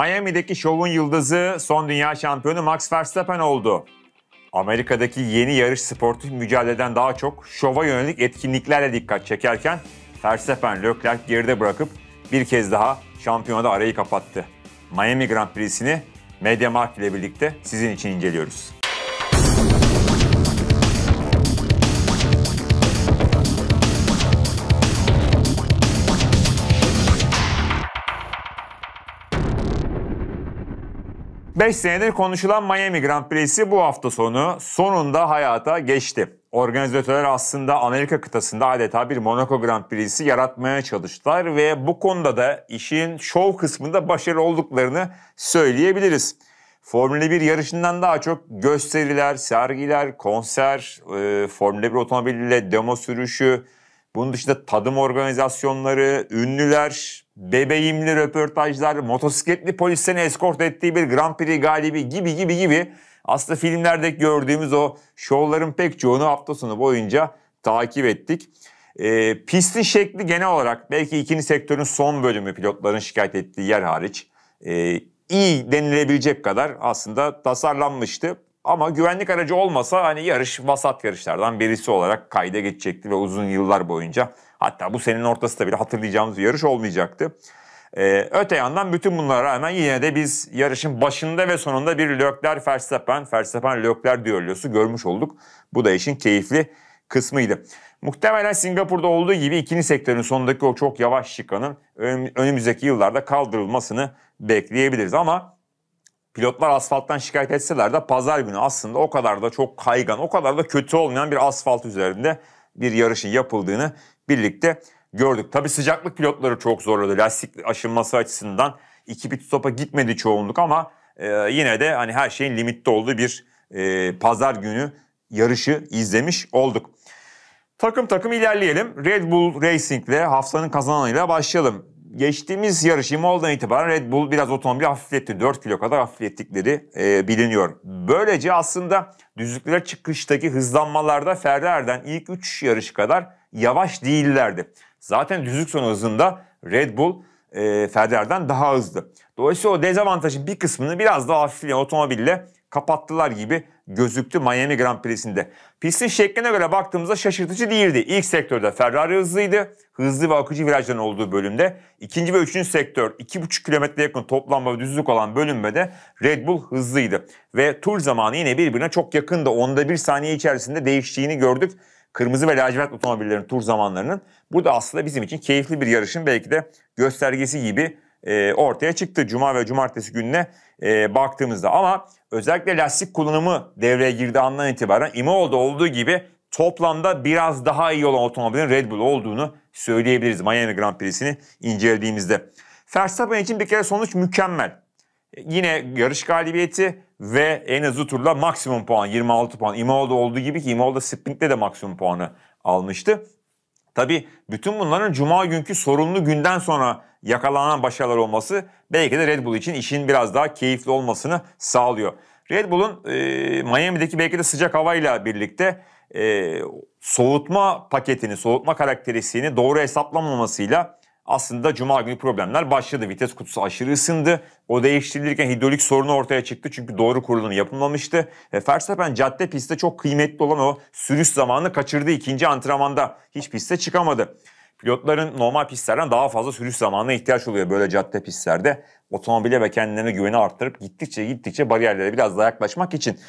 Miami'deki şovun yıldızı son dünya şampiyonu Max Verstappen oldu. Amerika'daki yeni yarış sportif mücadeleden daha çok şova yönelik etkinliklerle dikkat çekerken Verstappen Leclerc geride bırakıp bir kez daha şampiyonada arayı kapattı. Miami Grand Prix'sini Mediamarkt ile birlikte sizin için inceliyoruz. 5 senedir konuşulan Miami Grand Prix'si bu hafta sonu sonunda hayata geçti. Organizatörler aslında Amerika kıtasında adeta bir Monaco Grand Prix'si yaratmaya çalıştılar ve bu konuda da işin şov kısmında başarılı olduklarını söyleyebiliriz. Formula 1 yarışından daha çok gösteriler, sergiler, konser, e, Formula 1 otomobiliyle demo sürüşü, bunun dışında tadım organizasyonları, ünlüler, bebeğimli röportajlar, motosikletli polisten eskort ettiği bir Grand Prix galibi gibi gibi gibi aslında filmlerde gördüğümüz o şovların pek çoğunu hafta sonu boyunca takip ettik. E, ee, pistin şekli genel olarak belki ikinci sektörün son bölümü pilotların şikayet ettiği yer hariç e, iyi denilebilecek kadar aslında tasarlanmıştı. Ama güvenlik aracı olmasa hani yarış vasat yarışlardan birisi olarak kayda geçecekti ve uzun yıllar boyunca hatta bu senin ortası da bile hatırlayacağımız bir yarış olmayacaktı. Ee, öte yandan bütün bunlara rağmen yine de biz yarışın başında ve sonunda bir Lökler Verstappen, Verstappen Lökler düellosu görmüş olduk. Bu da işin keyifli kısmıydı. Muhtemelen Singapur'da olduğu gibi ikinci sektörün sonundaki o çok yavaş şıkanın önümüzdeki yıllarda kaldırılmasını bekleyebiliriz. Ama pilotlar asfalttan şikayet etseler de pazar günü aslında o kadar da çok kaygan, o kadar da kötü olmayan bir asfalt üzerinde bir yarışın yapıldığını birlikte gördük. Tabi sıcaklık pilotları çok zorladı lastik aşınması açısından. iki pit stopa gitmedi çoğunluk ama e, yine de hani her şeyin limitte olduğu bir e, pazar günü yarışı izlemiş olduk. Takım takım ilerleyelim. Red Bull Racing ile haftanın kazananıyla başlayalım geçtiğimiz yarış Imola'dan itibaren Red Bull biraz otomobili hafifletti. 4 kilo kadar hafiflettikleri e, biliniyor. Böylece aslında düzlüklere çıkıştaki hızlanmalarda Ferrari'den ilk 3 yarış kadar yavaş değillerdi. Zaten düzlük sonu hızında Red Bull e, Ferrari'den daha hızlı. Dolayısıyla o dezavantajın bir kısmını biraz daha hafifleyen otomobille kapattılar gibi gözüktü Miami Grand Prix'sinde. Pistin şekline göre baktığımızda şaşırtıcı değildi. İlk sektörde Ferrari hızlıydı. Hızlı ve akıcı virajların olduğu bölümde. ikinci ve üçüncü sektör 2,5 kilometre yakın toplanma ve düzlük olan bölümde de Red Bull hızlıydı. Ve tur zamanı yine birbirine çok yakında. Onda bir saniye içerisinde değiştiğini gördük. Kırmızı ve lacivert otomobillerin tur zamanlarının. Bu da aslında bizim için keyifli bir yarışın belki de göstergesi gibi e, ortaya çıktı. Cuma ve cumartesi gününe e, baktığımızda. Ama özellikle lastik kullanımı devreye girdiği andan itibaren İmoğlu'da olduğu gibi toplamda biraz daha iyi olan otomobilin Red Bull olduğunu söyleyebiliriz Miami Grand Prix'sini incelediğimizde. Verstappen için bir kere sonuç mükemmel. Yine yarış galibiyeti ve en hızlı turla maksimum puan 26 puan. İmola'da olduğu gibi ki İmola'da sprintte de maksimum puanı almıştı. Tabi bütün bunların cuma günkü sorunlu günden sonra yakalanan başarılar olması belki de Red Bull için işin biraz daha keyifli olmasını sağlıyor. Red Bull'un e, Miami'deki belki de sıcak havayla birlikte e, soğutma paketini, soğutma karakterisini doğru hesaplamamasıyla aslında cuma günü problemler başladı. Vites kutusu aşırı ısındı. O değiştirilirken hidrolik sorunu ortaya çıktı çünkü doğru kurulumu yapılmamıştı. Ve Verstappen cadde pistte çok kıymetli olan o sürüş zamanını kaçırdı ikinci antrenmanda. Hiç piste çıkamadı. Pilotların normal pistlerden daha fazla sürüş zamanına ihtiyaç oluyor böyle cadde pistlerde. Otomobile ve kendilerine güveni arttırıp gittikçe gittikçe bariyerlere biraz daha yaklaşmak için.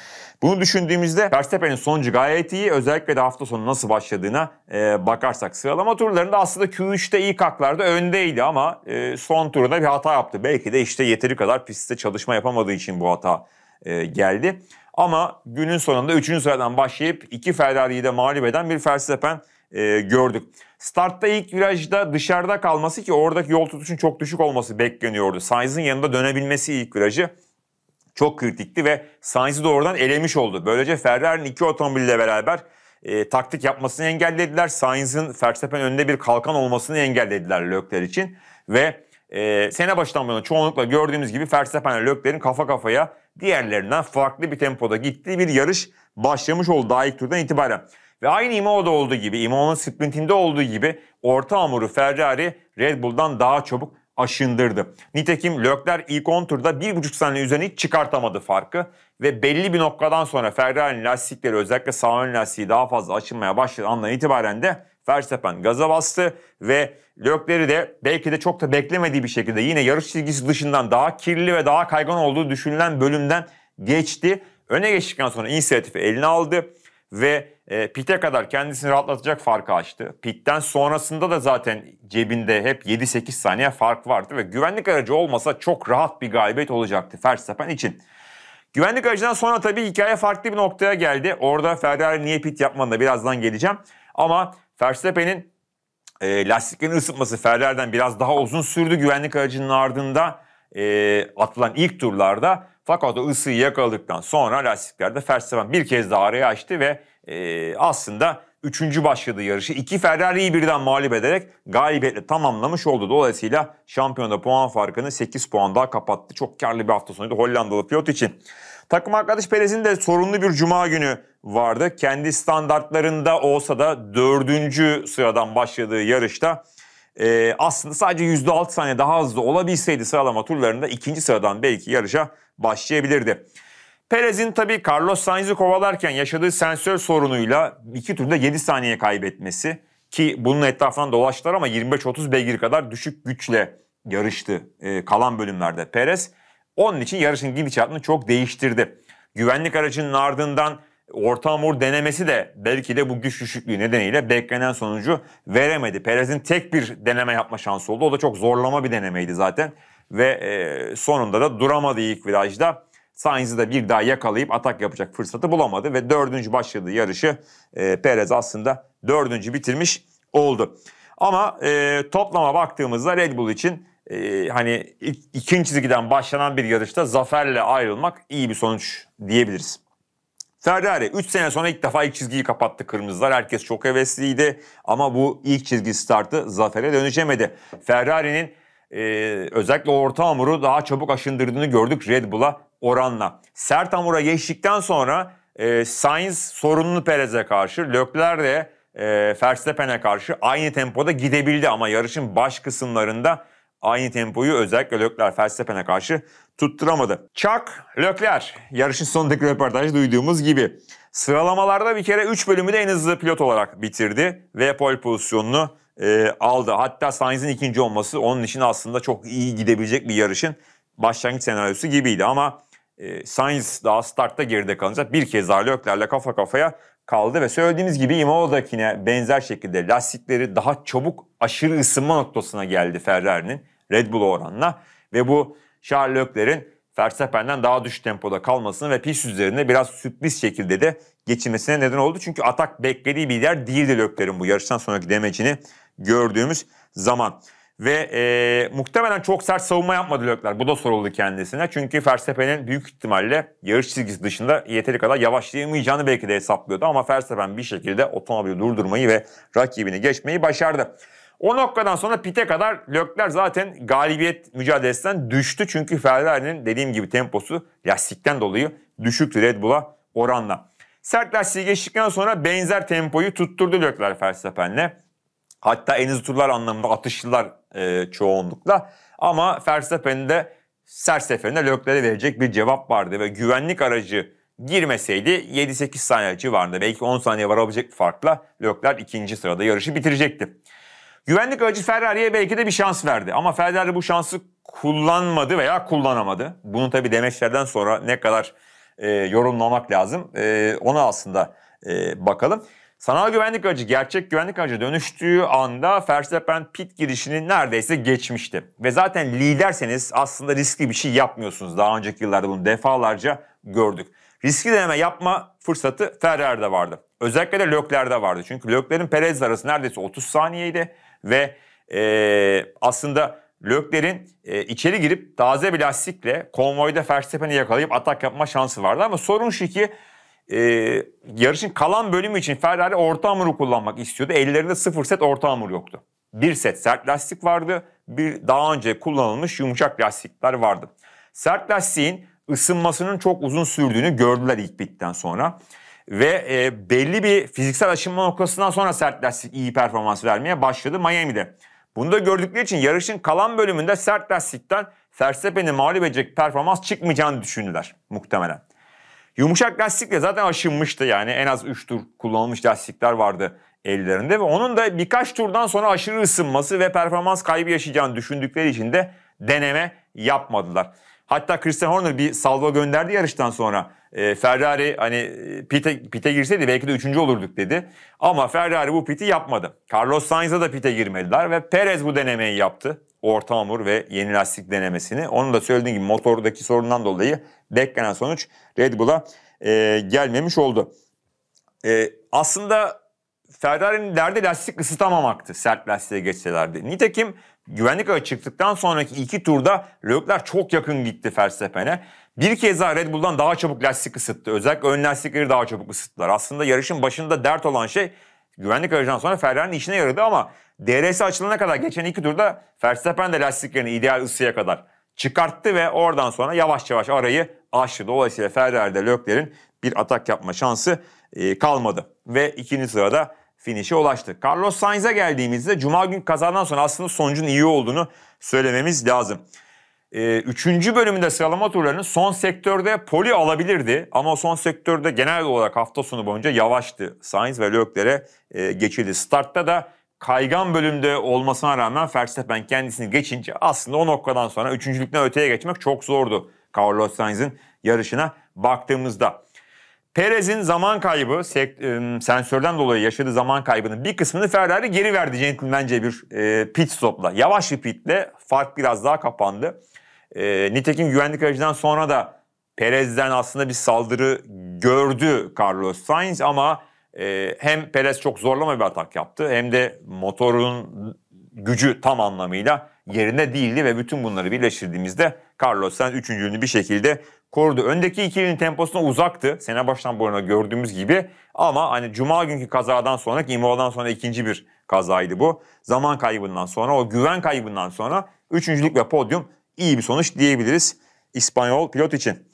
Bunu düşündüğümüzde Verstappen'in sonucu gayet iyi. Özellikle de hafta sonu nasıl başladığına e, bakarsak sıralama turlarında aslında Q3'te ilk haklarda öndeydi ama e, son turda bir hata yaptı. Belki de işte yeteri kadar pistte çalışma yapamadığı için bu hata e, geldi. Ama günün sonunda 3. sıradan başlayıp iki Ferrari'yi de mağlup eden bir Verstappen e, gördük. Startta ilk virajda dışarıda kalması ki oradaki yol tutuşun çok düşük olması bekleniyordu. Sainz'in yanında dönebilmesi ilk virajı çok kritikti ve Sainz'i doğrudan elemiş oldu. Böylece Ferrari'nin iki otomobille beraber e, taktik yapmasını engellediler. Sainz'in Verstappen önünde bir kalkan olmasını engellediler Lökler için. Ve e, sene başından bu çoğunlukla gördüğümüz gibi Verstappen Lökler'in kafa kafaya diğerlerinden farklı bir tempoda gittiği bir yarış başlamış oldu daha ilk turdan itibaren. Ve aynı İmo'da olduğu gibi, İmo'nun sprintinde olduğu gibi orta hamuru Ferrari Red Bull'dan daha çabuk aşındırdı. Nitekim Lökler ilk 10 turda 1,5 saniye üzerine hiç çıkartamadı farkı ve belli bir noktadan sonra Ferrari'nin lastikleri özellikle sağ ön lastiği daha fazla aşınmaya başladı andan itibaren de Verstappen gaza bastı ve Lökler'i de belki de çok da beklemediği bir şekilde yine yarış çizgisi dışından daha kirli ve daha kaygan olduğu düşünülen bölümden geçti. Öne geçtikten sonra inisiyatifi eline aldı ve e, pite kadar kendisini rahatlatacak farkı açtı. Pitten sonrasında da zaten cebinde hep 7-8 saniye fark vardı ve güvenlik aracı olmasa çok rahat bir galibiyet olacaktı Verstappen için. Güvenlik aracından sonra tabii hikaye farklı bir noktaya geldi. Orada Ferrari niye pit yapmanı birazdan geleceğim. Ama Verstappen'in e, lastiklerini ısıtması Ferrari'den biraz daha uzun sürdü güvenlik aracının ardında e, atılan ilk turlarda fakat o ısıyı yakaladıktan sonra lastiklerde Verstappen bir kez daha araya açtı ve e, aslında üçüncü başladığı yarışı iki Ferrari'yi birden mağlup ederek galibiyetle tamamlamış oldu. Dolayısıyla şampiyonda puan farkını 8 puan daha kapattı. Çok karlı bir hafta sonuydu Hollandalı pilot için. Takım arkadaş Perez'in de sorunlu bir cuma günü vardı. Kendi standartlarında olsa da dördüncü sıradan başladığı yarışta e, aslında sadece %6 saniye daha hızlı olabilseydi sıralama turlarında ikinci sıradan belki yarışa başlayabilirdi. Perez'in tabii Carlos Sainz'i kovalarken yaşadığı sensör sorunuyla iki turda 7 saniye kaybetmesi ki bunun etrafından dolaştılar ama 25-30 beygir kadar düşük güçle yarıştı e, kalan bölümlerde Perez. Onun için yarışın gidiş gidişatını çok değiştirdi. Güvenlik aracının ardından orta hamur denemesi de belki de bu güç düşüklüğü nedeniyle beklenen sonucu veremedi. Perez'in tek bir deneme yapma şansı oldu. O da çok zorlama bir denemeydi zaten ve e, sonunda da duramadı ilk virajda. Sainz'i de bir daha yakalayıp atak yapacak fırsatı bulamadı ve dördüncü başladığı yarışı e, Perez aslında dördüncü bitirmiş oldu. Ama e, toplama baktığımızda Red Bull için e, hani ikinci çizgiden başlanan bir yarışta zaferle ayrılmak iyi bir sonuç diyebiliriz. Ferrari 3 sene sonra ilk defa ilk çizgiyi kapattı kırmızılar. Herkes çok hevesliydi ama bu ilk çizgi startı zafere dönüşemedi. Ferrari'nin e, özellikle orta hamuru daha çabuk aşındırdığını gördük Red Bull'a oranla. Sert hamura geçtikten sonra e, Sainz sorunlu Perez'e karşı, Leclerc de e, Verstappen'e karşı aynı tempoda gidebildi ama yarışın baş kısımlarında aynı tempoyu özellikle Leclerc Verstappen'e karşı tutturamadı. Chuck Leclerc yarışın sonundaki röportajda duyduğumuz gibi sıralamalarda bir kere 3 bölümü de en hızlı pilot olarak bitirdi ve pole pozisyonunu e, aldı. Hatta Sainz'in ikinci olması onun için aslında çok iyi gidebilecek bir yarışın başlangıç senaryosu gibiydi. Ama e, Sainz daha startta geride kalınca bir kez daha Lökler'le kafa kafaya kaldı ve söylediğimiz gibi Imola'dakine benzer şekilde lastikleri daha çabuk aşırı ısınma noktasına geldi Ferrari'nin Red Bull oranla ve bu Charles Leclerc'in Verstappen'den daha düşük tempoda kalmasını ve pist üzerinde biraz sürpriz şekilde de geçilmesine neden oldu. Çünkü atak beklediği bir yer değildi Leclerc'in bu yarıştan sonraki demecini gördüğümüz zaman. Ve e, muhtemelen çok sert savunma yapmadı Lökler. Bu da soruldu kendisine. Çünkü Verstappen'in büyük ihtimalle yarış çizgisi dışında yeteri kadar yavaşlayamayacağını belki de hesaplıyordu. Ama Verstappen bir şekilde otomobili durdurmayı ve rakibini geçmeyi başardı. O noktadan sonra pite kadar Lökler zaten galibiyet mücadelesinden düştü. Çünkü Ferrari'nin dediğim gibi temposu lastikten dolayı düşüktü Red Bull'a oranla. Sert lastiği geçtikten sonra benzer tempoyu tutturdu Lökler Verstappen'le. Hatta enziturlar anlamında atışlılar e, çoğunlukla. Ama Verstappen'in de ser seferinde Leclerc'e verecek bir cevap vardı. Ve güvenlik aracı girmeseydi 7-8 saniye civarında belki 10 saniye varabilecek bir farkla Leclerc ikinci sırada yarışı bitirecekti. Güvenlik aracı Ferrari'ye belki de bir şans verdi ama Ferrari bu şansı kullanmadı veya kullanamadı. Bunu tabi demeçlerden sonra ne kadar e, yorumlamak lazım e, ona aslında e, bakalım. Sanal güvenlik aracı gerçek güvenlik aracı dönüştüğü anda Verstappen pit girişini neredeyse geçmişti. Ve zaten liderseniz aslında riskli bir şey yapmıyorsunuz. Daha önceki yıllarda bunu defalarca gördük. Riskli deneme yapma fırsatı Ferrari'de vardı. Özellikle de Lökler'de vardı. Çünkü Lökler'in Perez arası neredeyse 30 saniyeydi. Ve ee, aslında Lökler'in e, içeri girip taze bir lastikle konvoyda Verstappen'i yakalayıp atak yapma şansı vardı. Ama sorun şu ki e, yarışın kalan bölümü için Ferrari orta hamuru kullanmak istiyordu. Ellerinde sıfır set orta hamur yoktu. Bir set sert lastik vardı. Bir daha önce kullanılmış yumuşak lastikler vardı. Sert lastiğin ısınmasının çok uzun sürdüğünü gördüler ilk bitten sonra. Ve e, belli bir fiziksel aşınma noktasından sonra sert lastik iyi performans vermeye başladı Miami'de. Bunu da gördükleri için yarışın kalan bölümünde sert lastikten Verstappen'i mağlup edecek performans çıkmayacağını düşündüler muhtemelen. Yumuşak lastikle zaten aşınmıştı yani en az 3 tur kullanılmış lastikler vardı ellerinde ve onun da birkaç turdan sonra aşırı ısınması ve performans kaybı yaşayacağını düşündükleri için de deneme yapmadılar. Hatta Christian Horner bir salva gönderdi yarıştan sonra. E, Ferrari hani e, pite, pite girseydi belki de üçüncü olurduk dedi. Ama Ferrari bu piti yapmadı. Carlos Sainz'a da pite girmediler ve Perez bu denemeyi yaptı. Orta Hamur ve yeni lastik denemesini. Onun da söylediğim gibi motordaki sorundan dolayı beklenen sonuç Red Bull'a e, gelmemiş oldu. E, aslında Ferrari'nin derdi lastik ısıtamamaktı sert lastiğe geçselerdi. Nitekim güvenlik ağı çıktıktan sonraki iki turda Leclerc çok yakın gitti Verstappen'e. Bir kez daha Red Bull'dan daha çabuk lastik ısıttı. Özellikle ön lastikleri daha çabuk ısıttılar. Aslında yarışın başında dert olan şey Güvenlik aracından sonra Ferrari'nin işine yaradı ama DRS açılana kadar geçen iki turda Verstappen de lastiklerini ideal ısıya kadar çıkarttı ve oradan sonra yavaş yavaş arayı aştı. Dolayısıyla Ferrari'de Leclerc'in bir atak yapma şansı e, kalmadı ve ikinci sırada finişe ulaştı. Carlos Sainz'a geldiğimizde Cuma gün kazadan sonra aslında sonucun iyi olduğunu söylememiz lazım e, üçüncü bölümünde sıralama turlarının son sektörde poli alabilirdi. Ama son sektörde genel olarak hafta sonu boyunca yavaştı. Sainz ve Leclerc'e e, geçildi. Startta da kaygan bölümde olmasına rağmen Verstappen kendisini geçince aslında o noktadan sonra üçüncülükten öteye geçmek çok zordu Carlos Sainz'in yarışına baktığımızda. Perez'in zaman kaybı, e, sensörden dolayı yaşadığı zaman kaybının bir kısmını Ferrari geri verdi centilmence bir e, pit stopla. Yavaş bir pitle fark biraz daha kapandı. E, nitekim güvenlik aracından sonra da Perez'den aslında bir saldırı gördü Carlos Sainz ama e, hem Perez çok zorlama bir atak yaptı hem de motorun gücü tam anlamıyla yerinde değildi ve bütün bunları birleştirdiğimizde Carlos Sainz üçüncülüğünü bir şekilde korudu. Öndeki ikilinin temposuna uzaktı. Sene baştan bu yana gördüğümüz gibi. Ama hani cuma günkü kazadan sonra, Imola'dan sonra ikinci bir kazaydı bu. Zaman kaybından sonra, o güven kaybından sonra üçüncülük ve podyum iyi bir sonuç diyebiliriz İspanyol pilot için.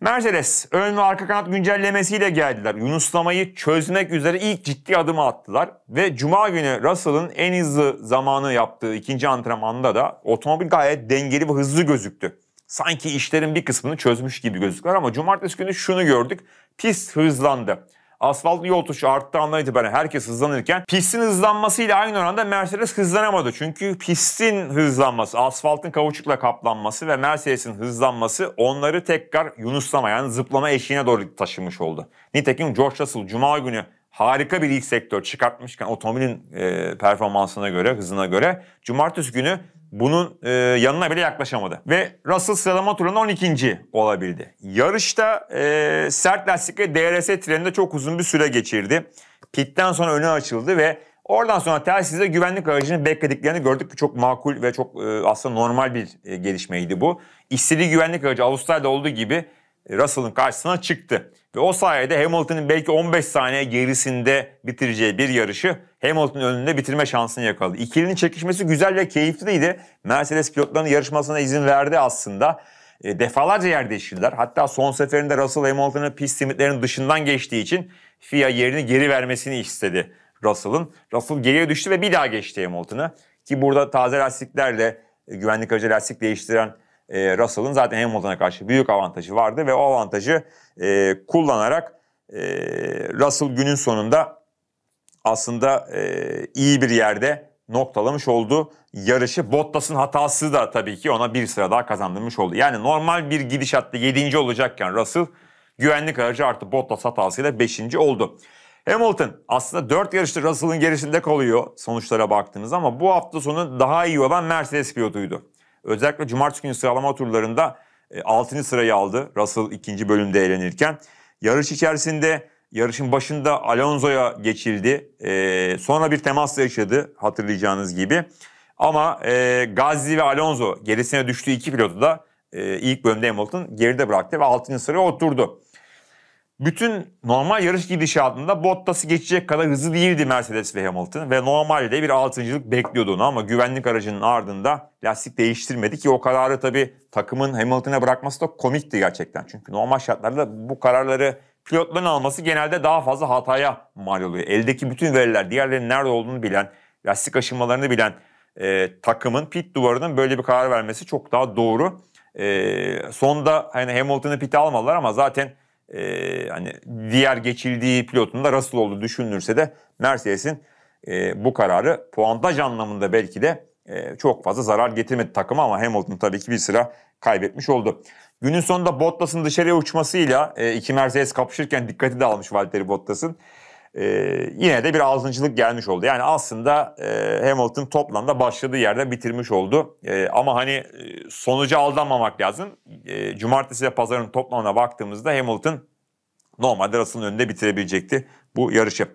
Mercedes ön ve arka kanat güncellemesiyle geldiler. Yunuslamayı çözmek üzere ilk ciddi adımı attılar. Ve cuma günü Russell'ın en hızlı zamanı yaptığı ikinci antrenmanda da otomobil gayet dengeli ve hızlı gözüktü. Sanki işlerin bir kısmını çözmüş gibi gözüktüler ama cumartesi günü şunu gördük. Pist hızlandı. Asfalt yol tuşu arttığı andan itibaren herkes hızlanırken pistin hızlanmasıyla aynı oranda Mercedes hızlanamadı. Çünkü pistin hızlanması, asfaltın kavuçukla kaplanması ve Mercedes'in hızlanması onları tekrar Yunuslama yani zıplama eşiğine doğru taşımış oldu. Nitekim George Russell Cuma günü harika bir ilk sektör çıkartmışken otomobilin e, performansına göre, hızına göre cumartesi günü bunun e, yanına bile yaklaşamadı. Ve Russell sıralama turunda 12. olabildi. Yarışta e, sert lastikli DRS treninde çok uzun bir süre geçirdi. Pitten sonra önü açıldı ve oradan sonra telsizde güvenlik aracını beklediklerini gördük ki çok makul ve çok e, aslında normal bir e, gelişmeydi bu. İstediği güvenlik aracı Avustralya'da olduğu gibi e, Russell'ın karşısına çıktı. Ve o sayede Hamilton'ın belki 15 saniye gerisinde bitireceği bir yarışı Hamilton önünde bitirme şansını yakaladı. İkilinin çekişmesi güzel ve keyifliydi. Mercedes pilotlarının yarışmasına izin verdi aslında. E, defalarca yer değiştirdiler. Hatta son seferinde Russell Hamilton'ın pist limitlerinin dışından geçtiği için FIA yerini geri vermesini istedi Russell'ın. Russell geriye düştü ve bir daha geçti Hamilton'ı. Ki burada taze lastiklerle e, güvenlik aracı lastik değiştiren e, Russell'ın zaten Hamilton'a karşı büyük avantajı vardı ve o avantajı e, kullanarak e, Russell günün sonunda aslında e, iyi bir yerde noktalamış oldu yarışı. Bottas'ın hatası da tabii ki ona bir sıra daha kazandırmış oldu. Yani normal bir gidişatta 7. olacakken Russell güvenlik aracı artı Bottas hatasıyla 5. oldu. Hamilton aslında 4 yarışta Russell'ın gerisinde kalıyor sonuçlara baktığınız ama bu hafta sonu daha iyi olan Mercedes pilotuydu. Özellikle cumartesi günü sıralama turlarında 6. E, sırayı aldı Russell ikinci bölümde eğlenirken. Yarış içerisinde yarışın başında Alonso'ya geçildi. E, sonra bir temas yaşadı hatırlayacağınız gibi. Ama e, Gazi ve Alonso gerisine düştüğü iki pilotu da e, ilk bölümde Hamilton geride bıraktı ve 6. sıraya oturdu bütün normal yarış gidişatında Bottas'ı geçecek kadar hızlı değildi Mercedes ve Hamilton ve normalde bir altıncılık bekliyordu onu ama güvenlik aracının ardında lastik değiştirmedi ki o kararı tabii takımın Hamilton'a bırakması da komikti gerçekten. Çünkü normal şartlarda bu kararları pilotların alması genelde daha fazla hataya mal oluyor. Eldeki bütün veriler, diğerlerinin nerede olduğunu bilen, lastik aşınmalarını bilen e, takımın pit duvarının böyle bir karar vermesi çok daha doğru. E, sonda hani Hamilton'ı pit almalar ama zaten e, hani diğer geçildiği pilotun da Russell olduğu düşünülürse de Mercedes'in e, bu kararı puantaj anlamında belki de e, çok fazla zarar getirmedi takıma ama Hamilton tabii ki bir sıra kaybetmiş oldu. Günün sonunda Bottas'ın dışarıya uçmasıyla e, iki Mercedes kapışırken dikkati dağılmış almış Valtteri Bottas'ın e, yine de bir azıncılık gelmiş oldu. Yani aslında e, Hamilton toplamda başladığı yerde bitirmiş oldu. E, ama hani e, sonuca aldanmamak lazım. E, cumartesi ve pazarın toplamına baktığımızda Hamilton normalde Russell'ın önünde bitirebilecekti bu yarışı.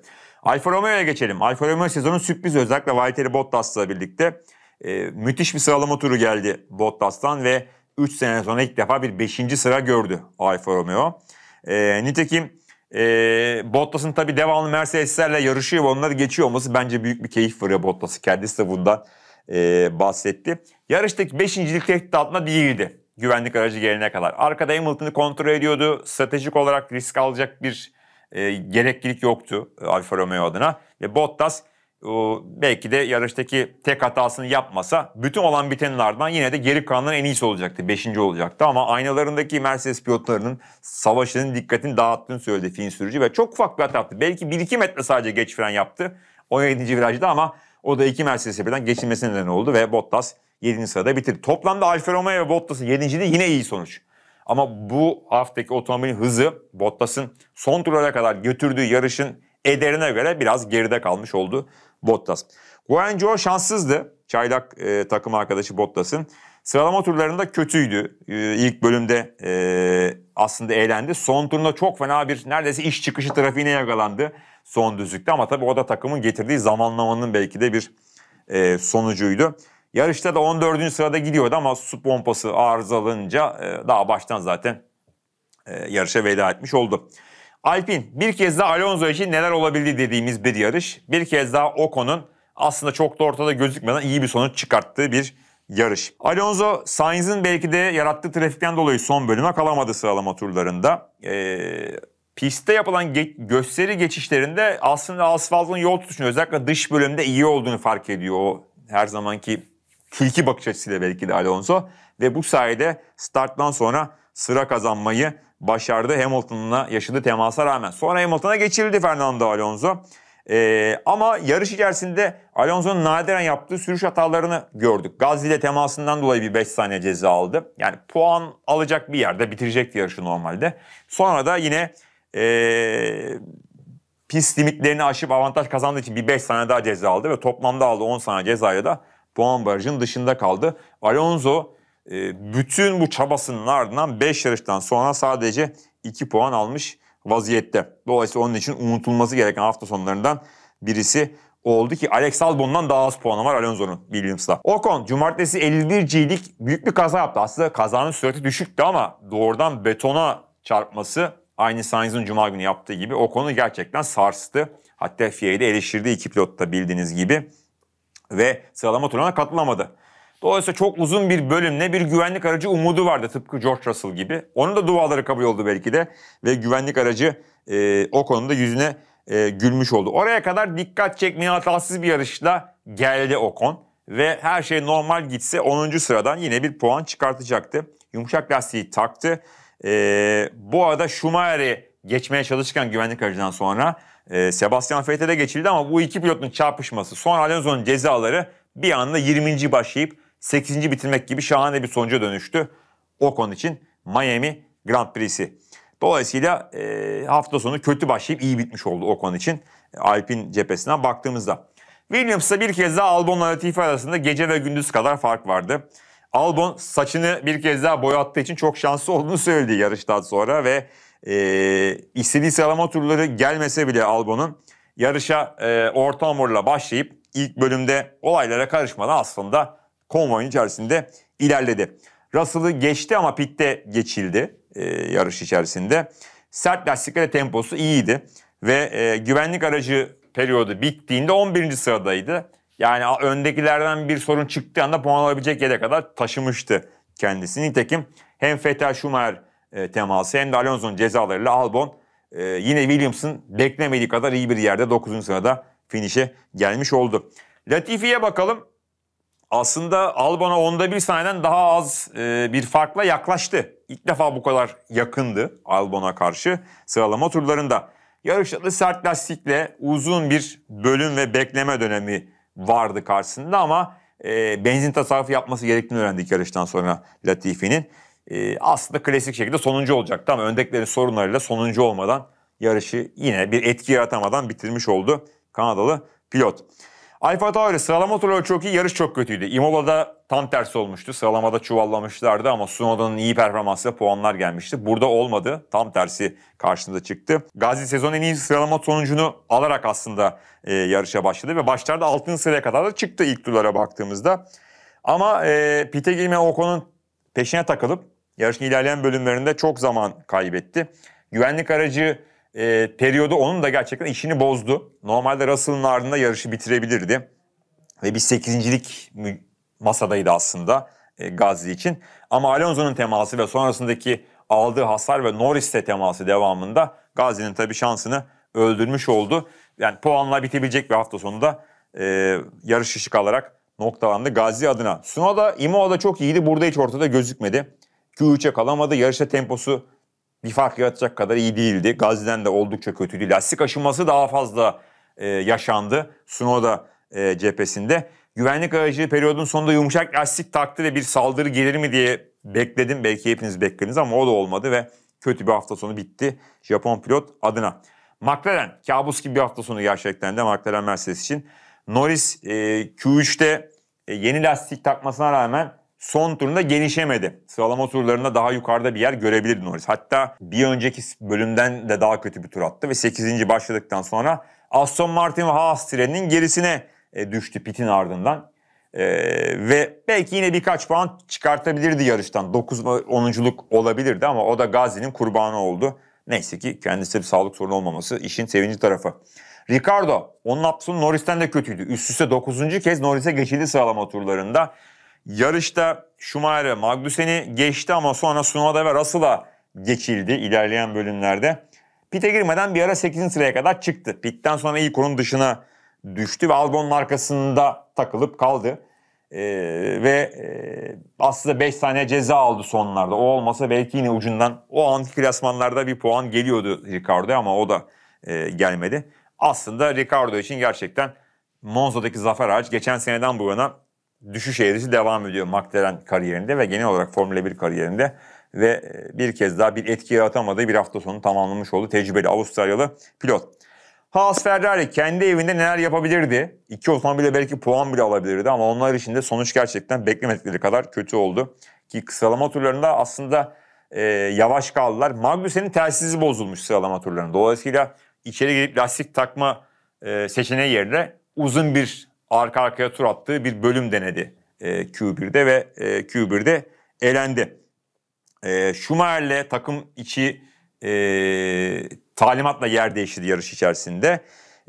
Alfa Romeo'ya geçelim. Alfa Romeo sezonun sürprizi özellikle Valtteri Bottas'la birlikte e, müthiş bir sıralama turu geldi Bottas'tan ve 3 sene sonra ilk defa bir 5. sıra gördü Alfa Romeo. E, nitekim e, Bottas'ın tabii devamlı Mercedes'lerle yarışıyor ve onları geçiyor olması bence büyük bir keyif veriyor Bottas'ı. Kendisi de bundan e, bahsetti. Yarıştaki 5. tehdit altında değildi güvenlik aracı gelene kadar. Arkada Hamilton'ı kontrol ediyordu. Stratejik olarak risk alacak bir e, gereklilik yoktu Alfa Romeo adına. Ve Bottas belki de yarıştaki tek hatasını yapmasa bütün olan bitenin yine de geri kalanların en iyisi olacaktı. Beşinci olacaktı ama aynalarındaki Mercedes pilotlarının savaşının dikkatini dağıttığını söyledi fin sürücü ve çok ufak bir hata yaptı. Belki 1-2 metre sadece geç fren yaptı 17. virajda ama o da iki Mercedes'e birden geçilmesine neden oldu ve Bottas 7. sırada bitirdi. Toplamda Alfa Romeo ve Bottas'ın 7. de yine iyi sonuç. Ama bu haftaki otomobilin hızı Bottas'ın son turlara kadar götürdüğü yarışın ederine göre biraz geride kalmış oldu. Bottas. Guangzhou şanssızdı. Çaylak e, takım arkadaşı Bottas'ın. Sıralama turlarında kötüydü. Ee, ilk bölümde e, aslında eğlendi. Son turunda çok fena bir neredeyse iş çıkışı trafiğine yakalandı son düzlükte. Ama tabii o da takımın getirdiği zamanlamanın belki de bir e, sonucuydu. Yarışta da 14. sırada gidiyordu ama su pompası arızalanınca e, daha baştan zaten e, yarışa veda etmiş oldu. Alpin bir kez daha Alonso için neler olabildi dediğimiz bir yarış. Bir kez daha Ocon'un aslında çok da ortada gözükmeden iyi bir sonuç çıkarttığı bir yarış. Alonso Sainz'ın belki de yarattığı trafikten dolayı son bölüme kalamadı sıralama turlarında. Ee, pistte yapılan ge- gösteri geçişlerinde aslında asfaltın yol tutuşunu özellikle dış bölümde iyi olduğunu fark ediyor o her zamanki tilki bakış açısıyla belki de Alonso. Ve bu sayede starttan sonra sıra kazanmayı başardı Hamilton'la yaşadığı temasa rağmen. Sonra Hamilton'a geçirildi Fernando Alonso. Ee, ama yarış içerisinde Alonso'nun nadiren yaptığı sürüş hatalarını gördük. Gazi ile temasından dolayı bir 5 saniye ceza aldı. Yani puan alacak bir yerde bitirecekti yarışı normalde. Sonra da yine ee, pist limitlerini aşıp avantaj kazandığı için bir 5 saniye daha ceza aldı ve toplamda aldı 10 saniye cezayla da puan barajının dışında kaldı. Alonso ee, bütün bu çabasının ardından 5 yarıştan sonra sadece 2 puan almış vaziyette. Dolayısıyla onun için unutulması gereken hafta sonlarından birisi oldu ki Alex Albon'dan daha az puanı var Alonso'nun Williams'la. Ocon cumartesi 51 G'lik büyük bir kaza yaptı. Aslında kazanın sürati düşüktü ama doğrudan betona çarpması aynı Sainz'ın cuma günü yaptığı gibi Ocon'u gerçekten sarstı. Hatta FIA'yı eleştirdi iki pilot da bildiğiniz gibi ve sıralama turuna katılamadı. Dolayısıyla çok uzun bir bölümle bir güvenlik aracı umudu vardı tıpkı George Russell gibi. Onun da duaları kabul oldu belki de ve güvenlik aracı e, o konuda yüzüne e, gülmüş oldu. Oraya kadar dikkat çekmeyen hatasız bir yarışla geldi Ocon ve her şey normal gitse 10. sıradan yine bir puan çıkartacaktı. Yumuşak lastiği taktı. E, bu arada Schumacher'i geçmeye çalışırken güvenlik aracından sonra e, Sebastian Vettel'e geçildi ama bu iki pilotun çarpışması sonra Alonso'nun cezaları bir anda 20. başlayıp 8. bitirmek gibi şahane bir sonuca dönüştü. O konu için Miami Grand Prix'si. Dolayısıyla e, hafta sonu kötü başlayıp iyi bitmiş oldu o konu için. E, Alp'in cephesine baktığımızda. Williams'la bir kez daha Albon'la Latifi arasında gece ve gündüz kadar fark vardı. Albon saçını bir kez daha boyattığı için çok şanslı olduğunu söyledi yarıştan sonra ve e, istediği sıralama turları gelmese bile Albon'un yarışa e, orta hamurla başlayıp ilk bölümde olaylara karışmadan aslında konvoyun içerisinde ilerledi. Russell'ı geçti ama pitte geçildi e, yarış içerisinde. Sert lastiklere temposu iyiydi ve e, güvenlik aracı periyodu bittiğinde 11. sıradaydı. Yani öndekilerden bir sorun çıktığı anda puan alabilecek yere kadar taşımıştı kendisini. Nitekim hem Fettel Schumacher e, teması hem de Alonso'nun cezalarıyla Albon e, yine Williams'ın beklemediği kadar iyi bir yerde 9. sırada finişe gelmiş oldu. Latifi'ye bakalım aslında Albon'a onda bir saniyeden daha az e, bir farkla yaklaştı. İlk defa bu kadar yakındı Albon'a karşı sıralama turlarında. Yarışta sert lastikle uzun bir bölüm ve bekleme dönemi vardı karşısında ama e, benzin tasarrufu yapması gerektiğini öğrendik yarıştan sonra Latifi'nin. E, aslında klasik şekilde sonuncu olacak. Tam öndekilerin sorunlarıyla sonuncu olmadan yarışı yine bir etki yaratamadan bitirmiş oldu Kanadalı pilot. Alfa Tauri sıralama turu çok iyi, yarış çok kötüydü. Imola'da tam tersi olmuştu. Sıralamada çuvallamışlardı ama Sunoda'nın iyi performansıyla puanlar gelmişti. Burada olmadı. Tam tersi karşımıza çıktı. Gazi sezon en iyi sıralama sonucunu alarak aslında e, yarışa başladı ve başlarda 6. sıraya kadar da çıktı ilk turlara baktığımızda. Ama e, pite girmeyen Ocon'un peşine takılıp yarışın ilerleyen bölümlerinde çok zaman kaybetti. Güvenlik aracı e, periyodu onun da gerçekten işini bozdu. Normalde Russell'ın ardında yarışı bitirebilirdi. Ve bir sekizincilik masadaydı aslında e, Gazi için. Ama Alonso'nun teması ve sonrasındaki aldığı hasar ve Norris'le teması devamında Gazi'nin tabii şansını öldürmüş oldu. Yani puanla bitebilecek bir hafta sonunda e, yarış ışık alarak noktalandı Gazi adına. Suno da da çok iyiydi. Burada hiç ortada gözükmedi. Q3'e kalamadı. Yarışta temposu bir fark yaratacak kadar iyi değildi. Gaziden de oldukça kötüydü. Lastik aşınması daha fazla e, yaşandı Sunoda e, cephesinde. Güvenlik aracı periyodun sonunda yumuşak lastik taktı ve bir saldırı gelir mi diye bekledim. Belki hepiniz beklediniz ama o da olmadı ve kötü bir hafta sonu bitti Japon pilot adına. McLaren kabus gibi bir hafta sonu gerçekten de McLaren Mercedes için. Norris e, Q3'te e, yeni lastik takmasına rağmen son turunda gelişemedi. Sıralama turlarında daha yukarıda bir yer görebilir Norris. Hatta bir önceki bölümden de daha kötü bir tur attı ve 8. başladıktan sonra Aston Martin ve Haas treninin gerisine e, düştü pitin ardından. Ee, ve belki yine birkaç puan çıkartabilirdi yarıştan. 9 10'unculuk olabilirdi ama o da Gazi'nin kurbanı oldu. Neyse ki kendisi bir sağlık sorunu olmaması işin sevinci tarafı. Ricardo onun hapsının Norris'ten de kötüydü. Üst üste 9. kez Norris'e geçildi sıralama turlarında. Yarışta Schumacher Magnussen'i geçti ama sonra Sunoda ve Russell'a geçildi ilerleyen bölümlerde. Pite girmeden bir ara 8. sıraya kadar çıktı. Pitten sonra ilk onun dışına düştü ve Albon'un arkasında takılıp kaldı. Ee, ve e, aslında 5 saniye ceza aldı sonlarda. O olmasa belki yine ucundan o anki klasmanlarda bir puan geliyordu Ricardo'ya ama o da e, gelmedi. Aslında Ricardo için gerçekten Monza'daki zafer hariç geçen seneden bu yana düşüş eğrisi devam ediyor McLaren kariyerinde ve genel olarak Formula 1 kariyerinde ve e, bir kez daha bir etki yaratamadığı bir hafta sonu tamamlamış oldu tecrübeli Avustralyalı pilot. Haas Ferrari kendi evinde neler yapabilirdi? İki otomobile belki puan bile alabilirdi ama onlar için de sonuç gerçekten beklemedikleri kadar kötü oldu. Ki sıralama turlarında aslında e, yavaş kaldılar. Magnussen'in telsizi bozulmuş sıralama turlarında. Dolayısıyla içeri girip lastik takma e, seçeneği yerine uzun bir arka arkaya tur attığı bir bölüm denedi e, Q1'de ve e, Q1'de elendi. E, Schumacher'le takım içi e, talimatla yer değiştirdi yarış içerisinde.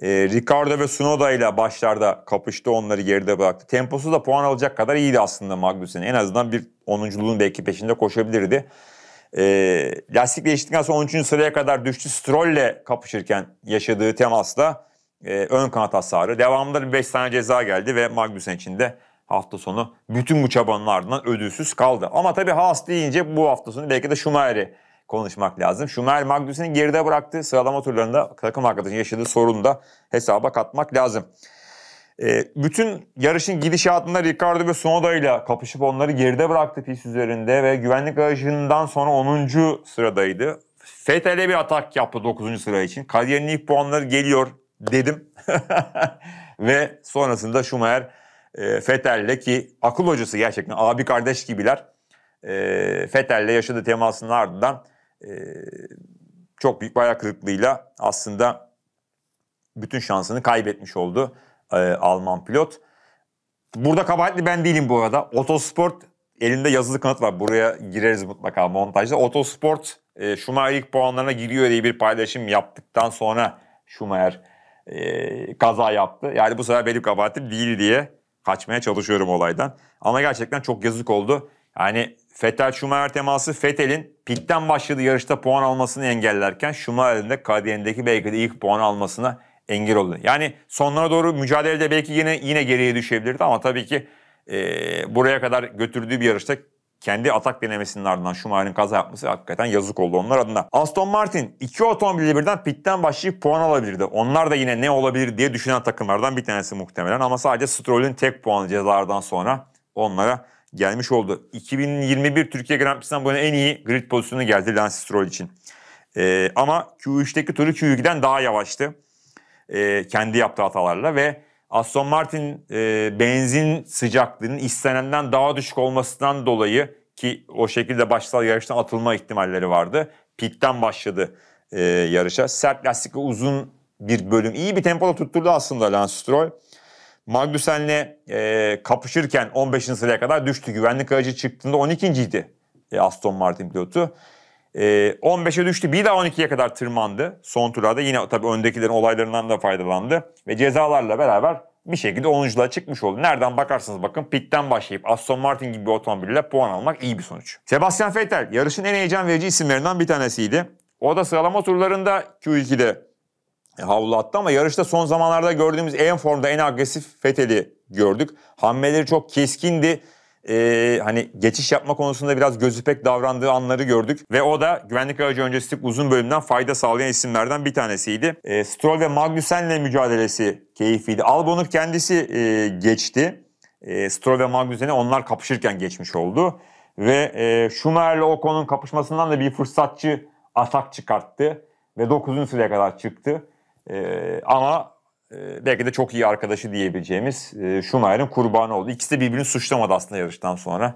E, Ricardo ve Sunoda ile başlarda kapıştı onları geride bıraktı. Temposu da puan alacak kadar iyiydi aslında Magnussen. En azından bir 10.luğun belki peşinde koşabilirdi. E, lastik değiştikten sonra 13. sıraya kadar düştü. Stroll ile kapışırken yaşadığı temasla e, ön kanat hasarı. Devamında 5 tane ceza geldi ve Magnussen için de hafta sonu bütün bu çabanın ardından ödülsüz kaldı. Ama tabii Haas deyince bu hafta sonu belki de Schumacher'i konuşmak lazım. Schumacher Magnussen'i geride bıraktı. Sıralama turlarında takım arkadaşının yaşadığı sorunu da hesaba katmak lazım. E, bütün yarışın gidişatında Ricardo ve Sonoda ile kapışıp onları geride bıraktı pist üzerinde ve güvenlik aracından sonra 10. sıradaydı. Fethel'e bir atak yaptı 9. sıra için. Kariyerinin ilk puanları geliyor dedim. Ve sonrasında Schumacher e, Fettel'le ki akıl hocası gerçekten abi kardeş gibiler. E, Fettel'le yaşadığı temasının ardından e, çok büyük bir ayak kırıklığıyla aslında bütün şansını kaybetmiş oldu e, Alman pilot. Burada kabahatli ben değilim bu arada. Otosport elinde yazılı kanıt var. Buraya gireriz mutlaka montajda. Otosport e, Schumacher ilk puanlarına giriyor diye bir paylaşım yaptıktan sonra Schumacher e, kaza yaptı. Yani bu sefer benim kabahatim değil diye kaçmaya çalışıyorum olaydan. Ama gerçekten çok yazık oldu. Yani Fettel Schumacher teması Fettel'in pitten başladığı yarışta puan almasını engellerken Schumacher'in de kariyerindeki belki de ilk puan almasına engel oldu. Yani sonlara doğru mücadelede belki yine yine geriye düşebilirdi ama tabii ki e, buraya kadar götürdüğü bir yarışta kendi atak denemesinin ardından Schumacher'in kaza yapması hakikaten yazık oldu onlar adına. Aston Martin iki otomobili birden pitten başlayıp puan alabilirdi. Onlar da yine ne olabilir diye düşünen takımlardan bir tanesi muhtemelen ama sadece Stroll'ün tek puanı cezalardan sonra onlara gelmiş oldu. 2021 Türkiye Grand Prix'sinden bu yana en iyi grid pozisyonu geldi Lance Stroll için. Ee, ama Q3'teki turu Q2'den daha yavaştı. Ee, kendi yaptığı hatalarla ve Aston Martin e, benzin sıcaklığının istenenden daha düşük olmasından dolayı ki o şekilde başta yarıştan atılma ihtimalleri vardı. Pitten başladı e, yarışa. Sert lastikli uzun bir bölüm. İyi bir tempoda tutturdu aslında Lance Stroll. Magnussen'le e, kapışırken 15. sıraya kadar düştü. Güvenlik aracı çıktığında 12.ydi e, Aston Martin pilotu. E, ee, 15'e düştü. Bir daha 12'ye kadar tırmandı son turada Yine tabii öndekilerin olaylarından da faydalandı. Ve cezalarla beraber bir şekilde 10. çıkmış oldu. Nereden bakarsanız bakın pitten başlayıp Aston Martin gibi bir otomobille puan almak iyi bir sonuç. Sebastian Vettel yarışın en heyecan verici isimlerinden bir tanesiydi. O da sıralama turlarında Q2'de havlu attı ama yarışta son zamanlarda gördüğümüz en formda en agresif Vettel'i gördük. Hamleleri çok keskindi e, hani geçiş yapma konusunda biraz gözüpek davrandığı anları gördük. Ve o da güvenlik aracı öncesi uzun bölümden fayda sağlayan isimlerden bir tanesiydi. E, Stroll ve Magnussen'le mücadelesi keyifliydi. Albon'un kendisi e, geçti. E, Stroll ve Magnussen'i onlar kapışırken geçmiş oldu. Ve e, Schumacher'le Ocon'un kapışmasından da bir fırsatçı atak çıkarttı. Ve 9. sıraya kadar çıktı. E, ama ee, belki de çok iyi arkadaşı diyebileceğimiz e, Schumacher'in kurbanı oldu. İkisi de birbirini suçlamadı aslında yarıştan sonra.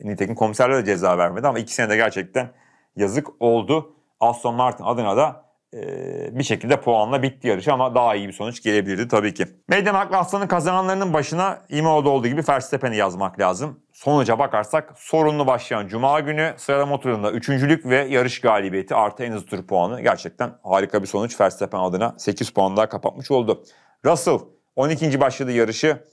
Nitekim komiserler de ceza vermedi ama ikisine de gerçekten yazık oldu. Aston Martin adına da ee, bir şekilde puanla bitti yarış ama daha iyi bir sonuç gelebilirdi tabii ki. Meydan Haklı Aslan'ın kazananlarının başına İmamoğlu olduğu gibi Verstappen'i yazmak lazım. Sonuca bakarsak sorunlu başlayan Cuma günü sıralama turunda üçüncülük ve yarış galibiyeti artı en hızlı tur puanı gerçekten harika bir sonuç. Verstappen adına 8 puan daha kapatmış oldu. Russell 12. başladı yarışı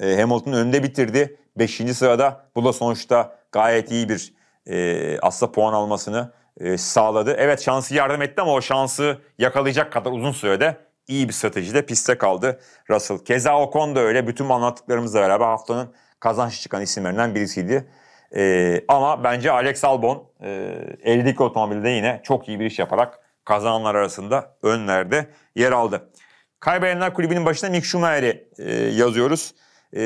e, Hamilton'ın önünde bitirdi. 5. sırada bu da sonuçta gayet iyi bir e, asla puan almasını e, sağladı. Evet şansı yardım etti ama o şansı yakalayacak kadar uzun sürede iyi bir stratejide piste kaldı Russell. Keza Ocon da öyle. Bütün anlattıklarımızla beraber haftanın kazançlı çıkan isimlerinden birisiydi. E, ama bence Alex Albon e, eldeki otomobilde yine çok iyi bir iş yaparak kazananlar arasında önlerde yer aldı. Kaybedenler kulübünün başına Mick Schumacher'i e, yazıyoruz. E,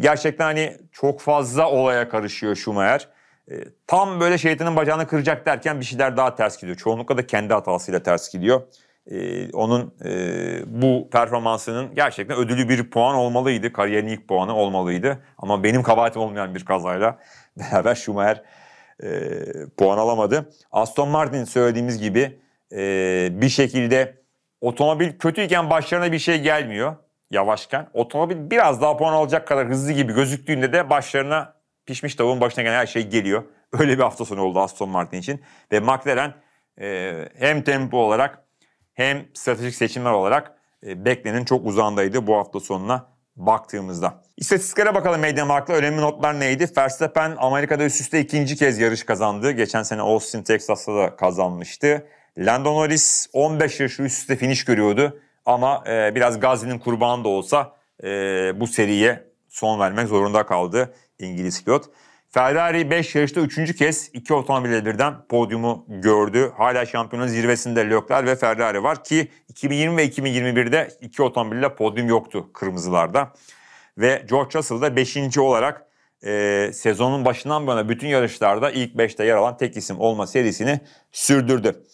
gerçekten hani çok fazla olaya karışıyor Schumacher. Ee, tam böyle şeytanın bacağını kıracak derken bir şeyler daha ters gidiyor. Çoğunlukla da kendi hatasıyla ters gidiyor. E, onun e, bu performansının gerçekten ödülü bir puan olmalıydı. Kariyerin ilk puanı olmalıydı. Ama benim kabahatim olmayan bir kazayla beraber Schumacher e, puan alamadı. Aston Martin söylediğimiz gibi e, bir şekilde otomobil kötüyken başlarına bir şey gelmiyor yavaşken. Otomobil biraz daha puan alacak kadar hızlı gibi gözüktüğünde de başlarına pişmiş tavuğun başına gelen her şey geliyor. Öyle bir hafta sonu oldu Aston Martin için. Ve McLaren e, hem tempo olarak hem stratejik seçimler olarak e, beklenin çok uzağındaydı bu hafta sonuna baktığımızda. İstatistiklere bakalım Media Mark'la önemli notlar neydi? Verstappen Amerika'da üst üste ikinci kez yarış kazandı. Geçen sene Austin, Texas'ta da kazanmıştı. Lando Norris 15 yarış üst üste finish görüyordu. Ama e, biraz Gazi'nin kurbanı da olsa e, bu seriye son vermek zorunda kaldı İngiliz pilot. Ferrari 5 yarışta 3. kez iki otomobille birden podyumu gördü. Hala şampiyonun zirvesinde Leclerc ve Ferrari var ki 2020 ve 2021'de iki otomobille podyum yoktu kırmızılarda. Ve George Russell da 5. olarak e, sezonun başından bu yana bütün yarışlarda ilk 5'te yer alan tek isim olma serisini sürdürdü.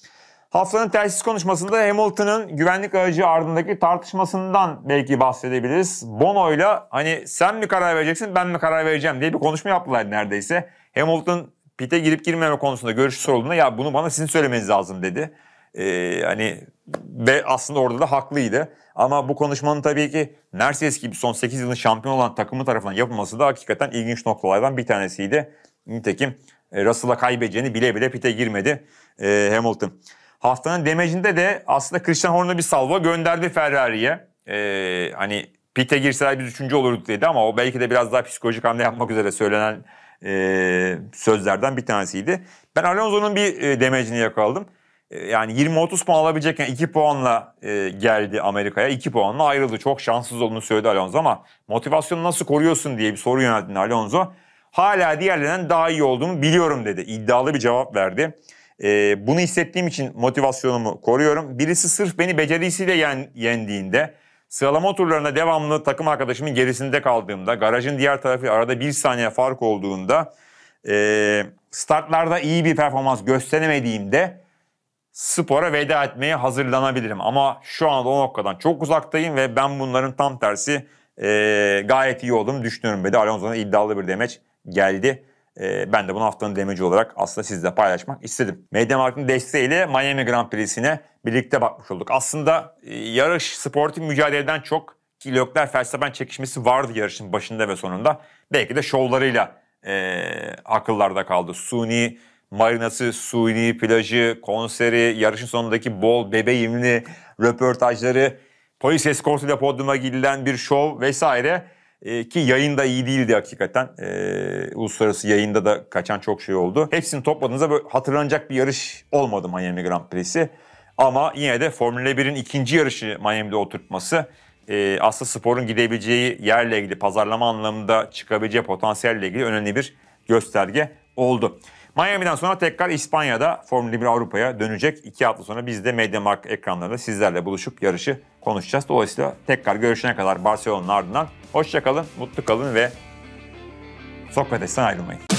Haftanın telsiz konuşmasında Hamilton'ın güvenlik aracı ardındaki tartışmasından belki bahsedebiliriz. Bono'yla hani sen mi karar vereceksin ben mi karar vereceğim diye bir konuşma yaptılar neredeyse. Hamilton pite girip girmeme konusunda görüşü sorulduğunda ya bunu bana sizin söylemeniz lazım dedi. Ee, hani ve aslında orada da haklıydı. Ama bu konuşmanın tabii ki Mercedes gibi son 8 yılın şampiyon olan takımı tarafından yapılması da hakikaten ilginç noktalardan bir tanesiydi. Nitekim e, Russell'a kaybedeceğini bile bile pite girmedi e, Hamilton. Haftanın demecinde de aslında Christian Horner'a bir salva gönderdi Ferrari'ye. Ee, hani pite girseler biz üçüncü olurduk dedi ama o belki de biraz daha psikolojik hamle yapmak üzere söylenen e, sözlerden bir tanesiydi. Ben Alonso'nun bir e, demecini yakaladım. E, yani 20-30 puan alabilecekken 2 puanla e, geldi Amerika'ya. 2 puanla ayrıldı. Çok şanssız olduğunu söyledi Alonso ama motivasyonu nasıl koruyorsun diye bir soru yöneldi Alonso. Hala diğerlerinden daha iyi olduğumu biliyorum dedi. İddialı bir cevap verdi. E, bunu hissettiğim için motivasyonumu koruyorum. Birisi sırf beni becerisiyle yen, yendiğinde, sıralama turlarına devamlı takım arkadaşımın gerisinde kaldığımda, garajın diğer tarafı arada bir saniye fark olduğunda, e, startlarda iyi bir performans gösteremediğimde spora veda etmeye hazırlanabilirim. Ama şu anda o noktadan çok uzaktayım ve ben bunların tam tersi e, gayet iyi olduğumu düşünüyorum Ve de Alonso'nun iddialı bir demeç geldi. E, ben de bunu haftanın demeci olarak aslında sizle paylaşmak istedim. Mediamarkt'ın desteğiyle Miami Grand Prix'sine birlikte bakmış olduk. Aslında e, yarış sportif mücadeleden çok ki Lökler Verstappen çekişmesi vardı yarışın başında ve sonunda. Belki de şovlarıyla e, akıllarda kaldı. Suni marinası, suni plajı, konseri, yarışın sonundaki bol bebe röportajları, polis eskortuyla podyuma girilen bir şov vesaire e, ki yayında iyi değildi hakikaten. E, uluslararası yayında da kaçan çok şey oldu. Hepsini topladığınızda böyle hatırlanacak bir yarış olmadı Miami Grand Prix'si. Ama yine de Formula 1'in ikinci yarışı Miami'de oturtması e, aslında sporun gidebileceği yerle ilgili pazarlama anlamında çıkabileceği potansiyelle ilgili önemli bir gösterge oldu. Miami'den sonra tekrar İspanya'da Formula 1 Avrupa'ya dönecek. İki hafta sonra biz de Mediamarkt ekranlarında sizlerle buluşup yarışı konuşacağız. Dolayısıyla tekrar görüşene kadar Barcelona'nın ardından hoşçakalın, mutlu kalın ve Sokrates'ten ayrılmayın.